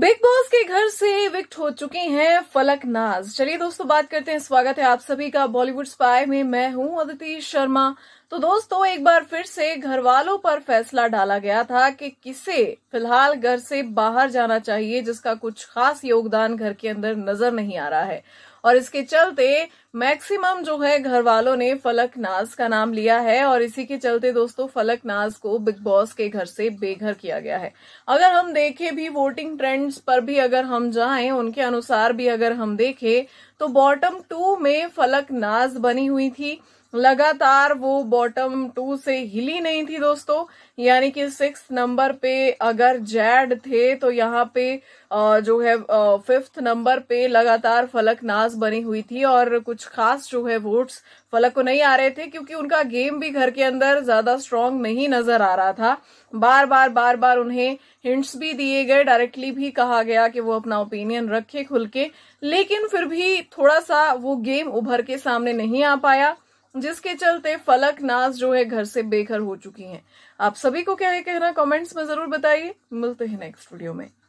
big boss के घर से विक्ट हो चुके हैं फलक नाज चलिए दोस्तों बात करते हैं स्वागत है आप सभी का बॉलीवुड स्पाई में मैं हूं अदिति शर्मा तो दोस्तों एक बार फिर से घर वालों पर फैसला डाला गया था कि किसे फिलहाल घर से बाहर जाना चाहिए जिसका कुछ खास योगदान घर के अंदर नजर नहीं आ रहा है और इसके चलते मैक्सिमम जो है घर वालों ने फलक नाज का नाम लिया है और इसी के चलते दोस्तों फलक नाज को बिग बॉस के घर से बेघर किया गया है अगर हम देखें भी वोटिंग ट्रेंड्स पर भी अगर हम जाएं उनके अनुसार भी अगर हम देखें तो बॉटम टू में फलक नाज बनी हुई थी लगातार वो बॉटम टू से हिली नहीं थी दोस्तों यानी कि सिक्स नंबर पे अगर जेड थे तो यहाँ पे जो है फिफ्थ नंबर पे लगातार फलक नाज बनी हुई थी और कुछ खास जो है वोट्स फलक को नहीं आ रहे थे क्योंकि उनका गेम भी घर के अंदर ज्यादा स्ट्रांग नहीं नजर आ रहा था बार बार बार बार उन्हें हिंट्स भी दिए गए डायरेक्टली भी कहा गया कि वो अपना ओपिनियन रखे खुल के लेकिन फिर भी थोड़ा सा वो गेम उभर के सामने नहीं आ पाया जिसके चलते फलक नाज जो है घर से बेघर हो चुकी हैं आप सभी को क्या है कहना कमेंट्स में जरूर बताइए मिलते हैं नेक्स्ट वीडियो में